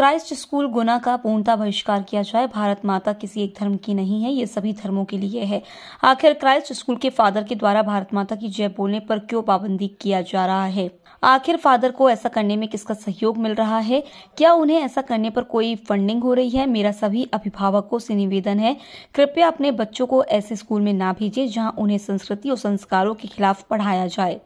Christ school गुना का पूर्णता बहिष्कार किया जाए भारत माता किसी एक धर्म की नहीं है ये सभी धर्मों के लिए है आखिर क्राइस्ट स्कूल के फादर के द्वारा भारत माता की जय बोलने पर क्यों पाबंदी किया जा रहा है आखिर फादर को ऐसा करने में किसका सहयोग मिल रहा है क्या उन्हें ऐसा करने पर कोई फंडिंग हो रही है मेरा सभी अभिभावकों से निवेदन है कृपया अपने बच्चों को ऐसे स्कूल में ना भेजें जहां उन्हें संस्कृति और संस्कारों के खिलाफ पढ़ाया जाए